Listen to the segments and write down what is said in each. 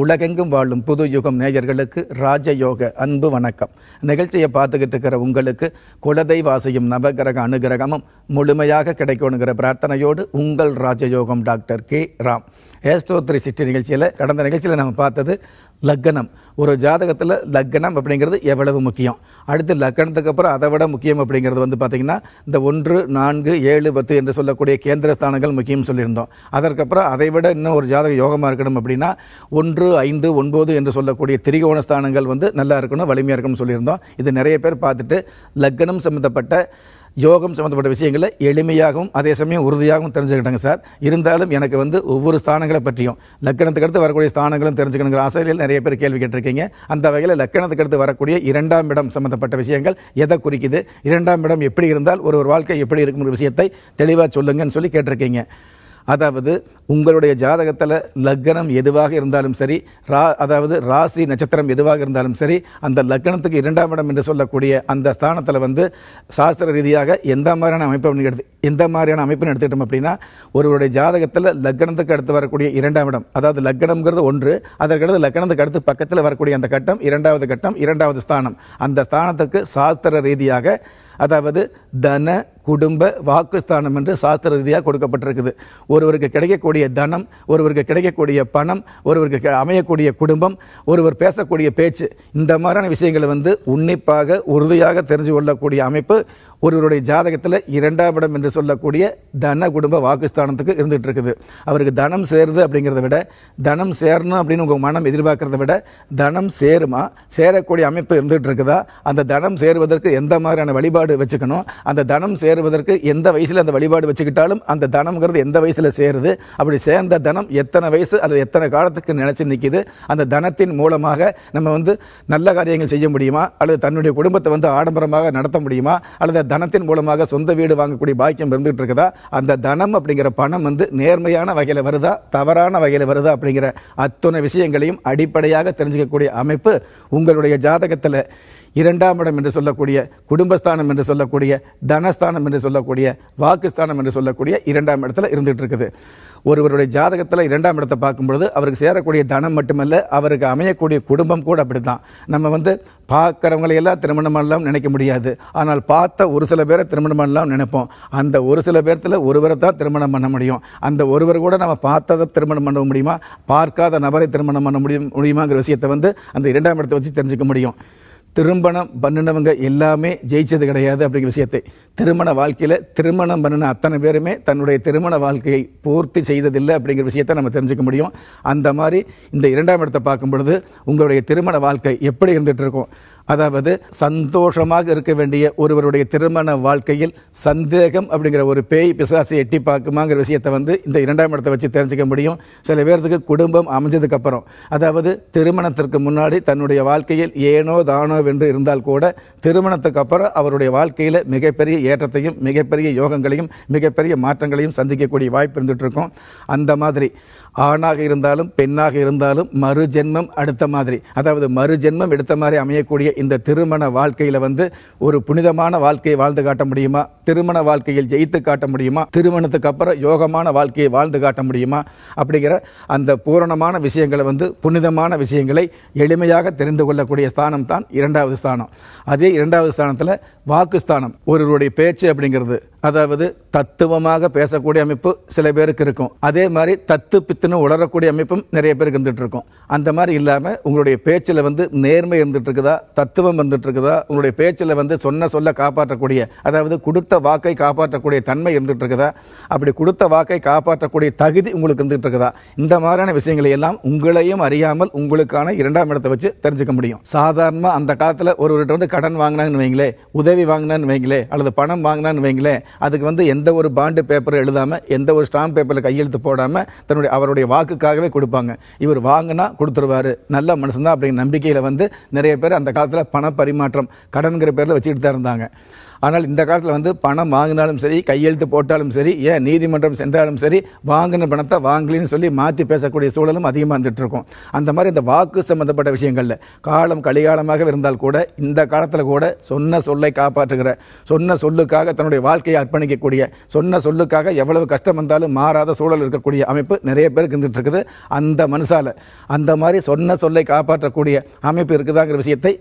உலகெங்கும் வாழும் புது யுகம் நேயர்களுக்கு ராஜயோக அன்பு வணக்கம் நிகழ்ச்சியை பார்த்துக்கிட்டு இருக்கிற உங்களுக்கு குலதெய்வாசையும் நவகிரக அனுகிரகமும் முழுமையாக கிடைக்கணுங்கிற பிரார்த்தனையோடு உங்கள் ராஜயோகம் டாக்டர் கே ராம் ஏஸ்தோத்ரி த்ரீ நிகழ்ச்சியில் கடந்த நிகழ்ச்சியில் நம்ம பார்த்தது லக்கணம் ஒரு ஜாதகத்தில் லக்கணம் அப்படிங்கிறது எவ்வளவு முக்கியம் அடுத்து லக்னத்துக்கு அப்புறம் அதை விட முக்கியம் அப்படிங்கிறது வந்து பார்த்திங்கன்னா இந்த ஒன்று நான்கு ஏழு பத்து என்று சொல்லக்கூடிய கேந்திர ஸ்தானங்கள் முக்கியம் சொல்லியிருந்தோம் அதற்கப்புறம் அதை விட இன்னும் ஒரு ஜாதக யோகமாக இருக்கணும் அப்படின்னா ஒன்று ஆறு ஐந்து ஒன்பது என்று சொல்லக்கூடிய திரிகோண ஸ்தானங்கள் வந்து நல்லா இருக்கணும் வலிமையாக இருக்கணும்னு சொல்லியிருந்தோம் இது நிறைய பேர் பார்த்துட்டு லக்னம் சம்மந்தப்பட்ட யோகம் சம்மந்தப்பட்ட விஷயங்களை எளிமையாகவும் அதே சமயம் உறுதியாகவும் தெரிஞ்சுக்கிட்டாங்க சார் இருந்தாலும் எனக்கு வந்து ஒவ்வொரு ஸ்தானங்களை பற்றியும் லக்கணத்துக்கு அடுத்து வரக்கூடிய ஸ்தானங்களும் தெரிஞ்சுக்கணுங்கிற ஆசையில் நிறைய பேர் கேள்வி கேட்டிருக்கீங்க அந்த வகையில் லக்கணத்துக்கு அடுத்து வரக்கூடிய இரண்டாம் இடம் சம்மந்தப்பட்ட விஷயங்கள் எதை குறிக்குது இரண்டாம் இடம் எப்படி இருந்தால் ஒரு ஒரு வாழ்க்கை எப்படி இருக்குங்கிற விஷயத்தை தெளிவாக சொல்லுங்கன்னு சொல்லி கேட்டிருக்கீங்க அதாவது உங்களுடைய ஜாதகத்தில் லக்னம் எதுவாக இருந்தாலும் சரி ரா அதாவது ராசி நட்சத்திரம் எதுவாக இருந்தாலும் சரி அந்த லக்னத்துக்கு இரண்டாம் இடம் என்று சொல்லக்கூடிய அந்த ஸ்தானத்தில் வந்து சாஸ்திர ரீதியாக எந்த மாதிரியான அமைப்பு எடுத்து எந்த மாதிரியான அமைப்புன்னு எடுத்துக்கிட்டோம் அப்படின்னா ஒருவருடைய ஜாதகத்தில் லக்னத்துக்கு அடுத்து வரக்கூடிய இரண்டாம் இடம் அதாவது லக்னம்ங்கிறது ஒன்று அதற்கடுத்து லக்னத்துக்கு அடுத்து பக்கத்தில் வரக்கூடிய அந்த கட்டம் இரண்டாவது கட்டம் இரண்டாவது ஸ்தானம் அந்த ஸ்தானத்துக்கு சாஸ்திர ரீதியாக அதாவது தன குடும்ப வாக்குஸ்தானம் என்று சாஸ்திர ரீதியாக கொடுக்கப்பட்டிருக்குது ஒருவருக்கு கிடைக்கக்கூடிய தனம் ஒருவருக்கு கிடைக்கக்கூடிய பணம் ஒருவருக்கு அமையக்கூடிய குடும்பம் ஒருவர் பேசக்கூடிய பேச்சு இந்த மாதிரியான விஷயங்களை வந்து உன்னிப்பாக உறுதியாக தெரிஞ்சு கொள்ளக்கூடிய அமைப்பு ஒருவருடைய ஜாதகத்தில் இரண்டாம் இடம் என்று சொல்லக்கூடிய தன குடும்ப வாக்குஸ்தானத்துக்கு இருந்துகிட்டு இருக்குது அவருக்கு தனம் சேருது அப்படிங்கிறத விட தனம் சேரணும் அப்படின்னு உங்கள் மனம் எதிர்பார்க்கறத விட தனம் சேருமா சேரக்கூடிய அமைப்பு இருந்துகிட்டு இருக்குதா அந்த தனம் சேருவதற்கு எந்த மாதிரியான வழிபாடு வச்சுக்கணும் அந்த தனம் சேருவதற்கு எந்த வயசில் அந்த வழிபாடு வச்சுக்கிட்டாலும் அந்த தனம்ங்கிறது எந்த வயசில் சேருது அப்படி சேர்ந்த தனம் எத்தனை வயசு அது எத்தனை காலத்துக்கு நினச்சி நிற்கிது அந்த தனத்தின் மூலமாக நம்ம வந்து நல்ல காரியங்கள் செய்ய முடியுமா அல்லது தன்னுடைய குடும்பத்தை வந்து ஆடம்பரமாக நடத்த முடியுமா அல்லது தனத்தின் மூலமாக சொந்த வீடு வாங்கக்கூடிய பாக்கியம் இருந்துகிட்டு இருக்குதா அந்த தனம் அப்படிங்கிற பணம் வந்து நேர்மையான வகையில் வருதா தவறான வகையில் வருதா அப்படிங்கிற அத்தனை விஷயங்களையும் அடிப்படையாக தெரிஞ்சுக்கக்கூடிய அமைப்பு உங்களுடைய ஜாதகத்தில் இரண்டாம் இடம் என்று சொல்லக்கூடிய குடும்பஸ்தானம் என்று சொல்லக்கூடிய தனஸ்தானம் என்று சொல்லக்கூடிய வாக்குஸ்தானம் என்று சொல்லக்கூடிய இரண்டாம் இடத்துல இருந்துகிட்டு இருக்குது ஒருவருடைய ஜாதகத்தில் இரண்டாம் இடத்தை பார்க்கும்பொழுது அவருக்கு சேரக்கூடிய தனம் மட்டுமல்ல அவருக்கு அமையக்கூடிய குடும்பம் கூட அப்படி தான் நம்ம வந்து பார்க்குறவங்களையெல்லாம் திருமணம் பண்ணலாம் நினைக்க முடியாது ஆனால் பார்த்த ஒரு சில பேரை திருமணம் பண்ணலாம் நினைப்போம் அந்த ஒரு சில பேர்த்தில் ஒருவரை தான் திருமணம் பண்ண முடியும் அந்த ஒருவர் கூட நம்ம பார்த்ததை திருமணம் பண்ண முடியுமா பார்க்காத நபரை திருமணம் பண்ண முடியும் முடியுமாங்கிற விஷயத்தை வந்து அந்த இரண்டாம் இடத்தை வச்சு தெரிஞ்சுக்க முடியும் திருமணம் பண்ணினவங்க எல்லாமே ஜெயிச்சது கிடையாது அப்படிங்கிற விஷயத்தை திருமண வாழ்க்கையில் திருமணம் பண்ணின அத்தனை பேருமே தன்னுடைய திருமண வாழ்க்கையை பூர்த்தி செய்ததில்லை அப்படிங்கிற விஷயத்தை நம்ம தெரிஞ்சுக்க முடியும் அந்த மாதிரி இந்த இரண்டாம் இடத்தை பார்க்கும் பொழுது உங்களுடைய திருமண வாழ்க்கை எப்படி இருந்துகிட்டு இருக்கும் அதாவது சந்தோஷமாக இருக்க வேண்டிய ஒருவருடைய திருமண வாழ்க்கையில் சந்தேகம் அப்படிங்கிற ஒரு பேய் பிசாசை எட்டி பார்க்குமாங்கிற விஷயத்தை வந்து இந்த இரண்டாம் இடத்தை வச்சு தெரிஞ்சுக்க முடியும் சில பேர்த்துக்கு குடும்பம் அமைஞ்சதுக்கப்புறம் அதாவது திருமணத்திற்கு முன்னாடி தன்னுடைய வாழ்க்கையில் ஏனோ தானோ வென்று இருந்தால் கூட திருமணத்துக்கு அப்புறம் அவருடைய வாழ்க்கையில் மிகப்பெரிய ஏற்றத்தையும் மிகப்பெரிய யோகங்களையும் மிகப்பெரிய மாற்றங்களையும் சந்திக்கக்கூடிய வாய்ப்பு இருந்துகிட்டு இருக்கும் அந்த மாதிரி ஆணாக இருந்தாலும் பெண்ணாக இருந்தாலும் மறு ஜென்மம் அடுத்த மாதிரி அதாவது மறு ஜென்மம் எடுத்த மாதிரி அமையக்கூடிய இந்த திருமண வாழ்க்கையில் வந்து ஒரு புனிதமான வாழ்க்கையை வாழ்ந்து காட்ட முடியுமா திருமண வாழ்க்கையில் ஜெயித்து காட்ட முடியுமா திருமணத்துக்கு அப்புறம் யோகமான வாழ்க்கையை வாழ்ந்து காட்ட முடியுமா அப்படிங்கிற அந்த பூரணமான விஷயங்களை வந்து புனிதமான விஷயங்களை எளிமையாக தெரிந்து கொள்ளக்கூடிய ஸ்தானம் தான் இரண்டாவது ஸ்தானம் அதே இரண்டாவது ஸ்தானத்தில் வாக்குஸ்தானம் ஒருவருடைய பேச்சு அப்படிங்கிறது அதாவது தத்துவமாக பேசக்கூடிய அமைப்பு சில பேருக்கு இருக்கும் அதே மாதிரி தத்து பித்துன்னு உளரக்கூடிய அமைப்பும் நிறைய பேருக்கு இருந்துகிட்டு இருக்கும் அந்த மாதிரி இல்லாமல் உங்களுடைய பேச்சில் வந்து நேர்மை இருந்துட்டு இருக்குதா தத்துவம் வந்துட்டு இருக்குதா உங்களுடைய பேச்சில் வந்து சொன்ன சொல்ல காப்பாற்றக்கூடிய அதாவது கொடுத்த வாக்கை காப்பாற்றக்கூடிய தன்மை இருந்துட்டு இருக்குதா அப்படி கொடுத்த வாக்கை காப்பாற்றக்கூடிய தகுதி உங்களுக்கு இருந்துட்டு இருக்குதா இந்த மாதிரியான விஷயங்களை எல்லாம் உங்களையும் அறியாமல் உங்களுக்கான இரண்டாம் இடத்தை வச்சு தெரிஞ்சுக்க முடியும் சாதாரணமாக அந்த காலத்தில் ஒருவர்கிட்ட வந்து கடன் வாங்கினான்னு வைங்களே உதவி வாங்கினான்னு வைங்களே அல்லது பணம் வாங்கினான்னு வைங்களே அதுக்கு வந்து எந்த ஒரு பாண்டு பேப்பர் எழுதாமல் எந்த ஒரு ஸ்டாம்ப் பேப்பரில் கையெழுத்து போடாமல் தன்னுடைய அவருடைய வாக்குக்காகவே கொடுப்பாங்க இவர் வாங்கினா கொடுத்துருவார் நல்ல மனுஷன் தான் அப்படிங்கிற நம்பிக்கையில் வந்து நிறைய பேர் அந்த காலத்தில் காலத்தில் பண பரிமாற்றம் கடன்கிற பேரில் வச்சுக்கிட்டு தான் இருந்தாங்க ஆனால் இந்த காலத்தில் வந்து பணம் வாங்கினாலும் சரி கையெழுத்து போட்டாலும் சரி ஏன் நீதிமன்றம் சென்றாலும் சரி வாங்கின பணத்தை வாங்கலின்னு சொல்லி மாற்றி பேசக்கூடிய சூழலும் அதிகமாக இருந்துகிட்டு இருக்கும் அந்த மாதிரி இந்த வாக்கு சம்மந்தப்பட்ட விஷயங்களில் காலம் கலிகாலமாக இருந்தால் கூட இந்த காலத்தில் கூட சொன்ன சொல்லை காப்பாற்றுகிற சொன்ன சொல்லுக்காக தன்னுடைய வாழ்க்கையை அர்ப்பணிக்கக்கூடிய சொன்ன சொல்லுக்காக எவ்வளவு கஷ்டம் வந்தாலும் மாறாத சூழல் இருக்கக்கூடிய அமைப்பு நிறைய பேருக்கு இருந்துகிட்டு இருக்குது அந்த மனுஷால் அந்த மாதிரி சொன்ன சொல்லை காப்பாற்றக்கூடிய அமைப்பு இருக்குதாங்கிற விஷயத்தை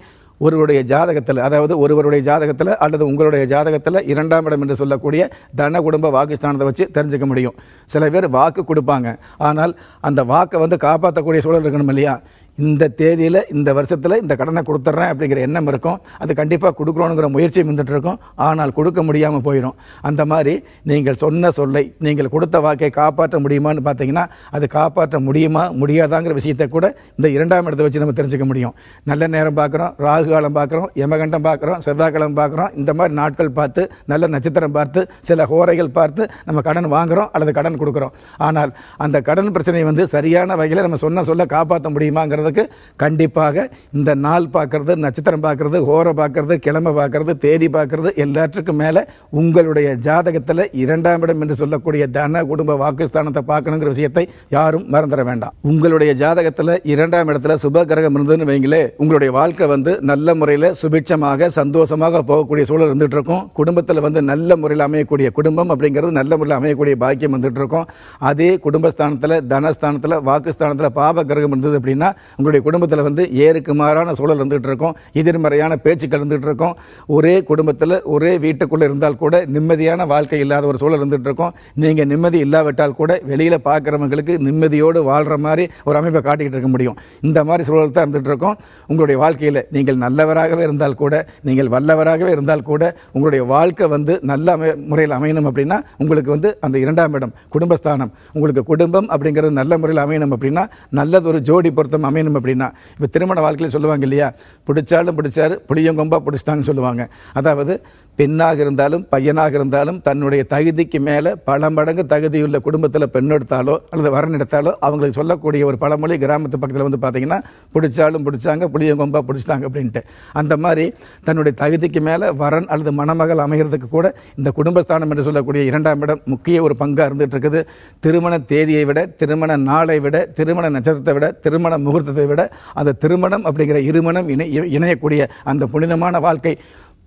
ஒருவருடைய ஜாதகத்தில் அதாவது ஒருவருடைய ஜாதகத்தில் அல்லது உங்களுடைய ஜாதகத்தில் இரண்டாம் இடம் என்று சொல்லக்கூடிய தன குடும்ப வாக்குஸ்தானத்தை வச்சு தெரிஞ்சுக்க முடியும் சில பேர் வாக்கு கொடுப்பாங்க ஆனால் அந்த வாக்கை வந்து காப்பாற்றக்கூடிய சூழல் இருக்கணும் இல்லையா இந்த தேதியில் இந்த வருஷத்தில் இந்த கடனை கொடுத்துட்றேன் அப்படிங்கிற எண்ணம் இருக்கும் அது கண்டிப்பாக கொடுக்குறோனுங்கிற முயற்சி இருந்துகிட்ருக்கும் ஆனால் கொடுக்க முடியாமல் போயிடும் அந்த மாதிரி நீங்கள் சொன்ன சொல்லை நீங்கள் கொடுத்த வாக்கை காப்பாற்ற முடியுமான்னு பார்த்தீங்கன்னா அது காப்பாற்ற முடியுமா முடியாதாங்கிற விஷயத்தை கூட இந்த இரண்டாம் இடத்தை வச்சு நம்ம தெரிஞ்சுக்க முடியும் நல்ல நேரம் பார்க்குறோம் ராகு காலம் பார்க்குறோம் யமகண்டம் பார்க்குறோம் செவ்வாய்க்கிழமை பார்க்குறோம் இந்த மாதிரி நாட்கள் பார்த்து நல்ல நட்சத்திரம் பார்த்து சில ஹோரைகள் பார்த்து நம்ம கடன் வாங்குகிறோம் அல்லது கடன் கொடுக்குறோம் ஆனால் அந்த கடன் பிரச்சனை வந்து சரியான வகையில் நம்ம சொன்ன சொல்ல காப்பாற்ற முடியுமாங்கிறது பார்க்குறதுக்கு கண்டிப்பாக இந்த நாள் பார்க்குறது நட்சத்திரம் பார்க்குறது ஹோரை பார்க்குறது கிழமை பார்க்குறது தேதி பார்க்குறது எல்லாத்துக்கும் மேலே உங்களுடைய ஜாதகத்தில் இரண்டாம் இடம் என்று சொல்லக்கூடிய தன குடும்ப வாக்குஸ்தானத்தை பார்க்கணுங்கிற விஷயத்தை யாரும் மறந்துட வேண்டாம் உங்களுடைய ஜாதகத்தில் இரண்டாம் இடத்துல சுப கிரகம் இருந்ததுன்னு வைங்களே உங்களுடைய வாழ்க்கை வந்து நல்ல முறையில் சுபிட்சமாக சந்தோஷமாக போகக்கூடிய சூழல் இருந்துகிட்டு இருக்கும் குடும்பத்தில் வந்து நல்ல முறையில் அமையக்கூடிய குடும்பம் அப்படிங்கிறது நல்ல முறையில் அமையக்கூடிய பாக்கியம் வந்துட்டு இருக்கும் அதே குடும்பஸ்தானத்தில் தனஸ்தானத்தில் வாக்குஸ்தானத்தில் பாப கிரகம் இருந்தது அப்படின்னா உங்களுடைய குடும்பத்தில் வந்து ஏருக்கு மாறான சூழல் இருந்துகிட்டு இருக்கும் எதிர்மறையான பேச்சுக்கள் இருந்துகிட்டு இருக்கோம் ஒரே குடும்பத்தில் ஒரே வீட்டுக்குள்ளே இருந்தால் கூட நிம்மதியான வாழ்க்கை இல்லாத ஒரு சூழல் இருந்துகிட்டு இருக்கோம் நீங்கள் நிம்மதி இல்லாவிட்டால் கூட வெளியில் பார்க்குறவங்களுக்கு நிம்மதியோடு வாழ்கிற மாதிரி ஒரு அமைப்பை காட்டிக்கிட்டு இருக்க முடியும் இந்த மாதிரி சூழல் தான் இருந்துகிட்டு இருக்கோம் உங்களுடைய வாழ்க்கையில் நீங்கள் நல்லவராகவே இருந்தால் கூட நீங்கள் வல்லவராகவே இருந்தால் கூட உங்களுடைய வாழ்க்கை வந்து நல்ல அமை முறையில் அமையணும் அப்படின்னா உங்களுக்கு வந்து அந்த இரண்டாம் இடம் குடும்பஸ்தானம் உங்களுக்கு குடும்பம் அப்படிங்கிறது நல்ல முறையில் அமையணும் அப்படின்னா நல்லது ஒரு ஜோடி பொருத்தம் அமையணும் செய்யணும் அப்படின்னா இப்போ திருமண வாழ்க்கையில் சொல்லுவாங்க இல்லையா பிடிச்சாலும் பிடிச்சாரு புளியங்கொம்பாக பிடிச்சிட்டாங்கன்னு சொல்லுவாங்க அதாவது பெண்ணாக இருந்தாலும் பையனாக இருந்தாலும் தன்னுடைய தகுதிக்கு மேலே பல மடங்கு தகுதியுள்ள குடும்பத்தில் பெண் எடுத்தாலோ அல்லது வரன் எடுத்தாலோ அவங்களுக்கு சொல்லக்கூடிய ஒரு பழமொழி கிராமத்து பக்கத்தில் வந்து பார்த்திங்கன்னா பிடிச்சாலும் பிடிச்சாங்க புளியங்கொம்பாக பிடிச்சிட்டாங்க அப்படின்ட்டு அந்த மாதிரி தன்னுடைய தகுதிக்கு மேலே வரன் அல்லது மணமகள் அமைகிறதுக்கு கூட இந்த குடும்பஸ்தானம் என்று சொல்லக்கூடிய இரண்டாம் இடம் முக்கிய ஒரு பங்காக இருந்துகிட்டு இருக்குது திருமண தேதியை விட திருமண நாளை விட திருமண நட்சத்திரத்தை விட திருமண முகூர்த்தத்தை விட அந்த திருமணம் அப்படிங்கிற இருமணம் இணை இணையக்கூடிய அந்த புனிதமான வாழ்க்கை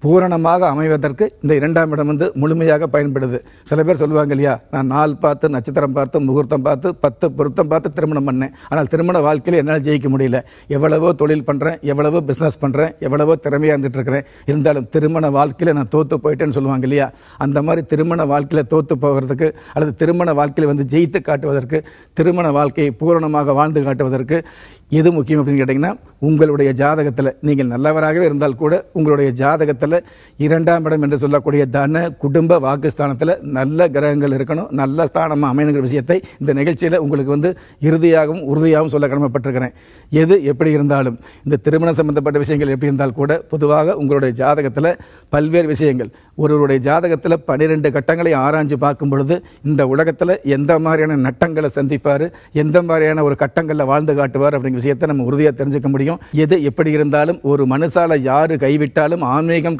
பூரணமாக அமைவதற்கு இந்த இரண்டாம் இடம் வந்து முழுமையாக பயன்படுது சில பேர் சொல்லுவாங்க இல்லையா நான் நாள் பார்த்து நட்சத்திரம் பார்த்து முகூர்த்தம் பார்த்து பத்து பொருத்தம் பார்த்து திருமணம் பண்ணேன் ஆனால் திருமண வாழ்க்கையில் என்னால் ஜெயிக்க முடியல எவ்வளவோ தொழில் பண்ணுறேன் எவ்வளவோ பிஸ்னஸ் பண்ணுறேன் எவ்வளவோ திறமையாக இருந்துட்டுருக்கிறேன் இருந்தாலும் திருமண வாழ்க்கையில் நான் தோற்று போயிட்டேன்னு சொல்லுவாங்க இல்லையா அந்த மாதிரி திருமண வாழ்க்கையில் தோற்று போகிறதுக்கு அல்லது திருமண வாழ்க்கையில் வந்து ஜெயித்து காட்டுவதற்கு திருமண வாழ்க்கையை பூரணமாக வாழ்ந்து காட்டுவதற்கு எது முக்கியம் அப்படின்னு கேட்டிங்கன்னா உங்களுடைய ஜாதகத்தில் நீங்கள் நல்லவராகவே இருந்தால் கூட உங்களுடைய ஜாதகத்தில் ஸ்தானத்தில் இரண்டாம் இடம் என்று சொல்லக்கூடிய தன குடும்ப வாக்குஸ்தானத்தில் நல்ல கிரகங்கள் இருக்கணும் நல்ல ஸ்தானமாக அமையணுங்கிற விஷயத்தை இந்த நிகழ்ச்சியில் உங்களுக்கு வந்து இறுதியாகவும் உறுதியாகவும் சொல்ல கடமைப்பட்டிருக்கிறேன் எது எப்படி இருந்தாலும் இந்த திருமணம் சம்பந்தப்பட்ட விஷயங்கள் எப்படி இருந்தால் கூட பொதுவாக உங்களுடைய ஜாதகத்தில் பல்வேறு விஷயங்கள் ஒருவருடைய ஜாதகத்தில் பனிரெண்டு கட்டங்களை ஆராய்ஞ்சு பார்க்கும் பொழுது இந்த உலகத்தில் எந்த மாதிரியான நட்டங்களை சந்திப்பார் எந்த மாதிரியான ஒரு கட்டங்களில் வாழ்ந்து காட்டுவார் அப்படிங்கிற விஷயத்தை நம்ம உறுதியாக தெரிஞ்சுக்க முடியும் எது எப்படி இருந்தாலும் ஒரு மனுஷால யார் கைவிட்டாலும் ஆன்மீகம்